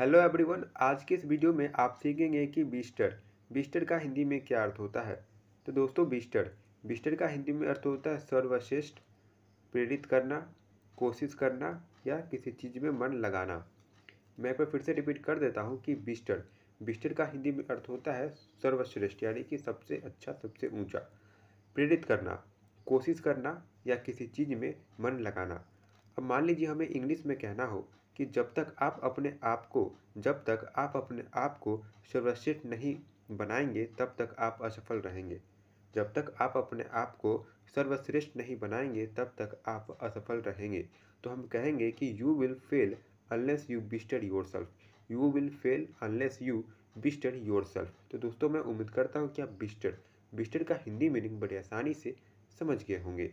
hello everyone आज के इस वीडियो में आप सीखेंगे कि बिस्टर बिस्टर का हिंदी में क्या अर्थ होता है तो दोस्तों बिस्टर बिस्टर का हिंदी में अर्थ होता है सर्वश्रेष्ठ प्रेरित करना कोशिश करना या किसी चीज़ में मन लगाना मैं एक बार फिर से रिपीट कर देता हूँ कि बिस्टर बिस्टर का हिंदी में अर्थ होता है सर्वश्रेष्ठ यानी कि सबसे अच्छा सबसे ऊँचा प्रेरित करना कोशिश करना या किसी चीज़ में मन लगाना अब मान लीजिए हमें इंग्लिश में कहना हो कि जब तक आप अपने आप को जब तक आप अपने आप को सर्वश्रेष्ठ नहीं बनाएंगे तब तक आप असफल रहेंगे जब तक आप अपने आप को सर्वश्रेष्ठ नहीं बनाएंगे तब तक आप असफल रहेंगे तो हम कहेंगे कि you will fail unless you better yourself you will fail unless you better yourself तो दोस्तों मैं उम्मीद करता हूँ कि आप बिस्टर बिस्टर का हिंदी मीनिंग बड़ी आसानी से समझ गए होंगे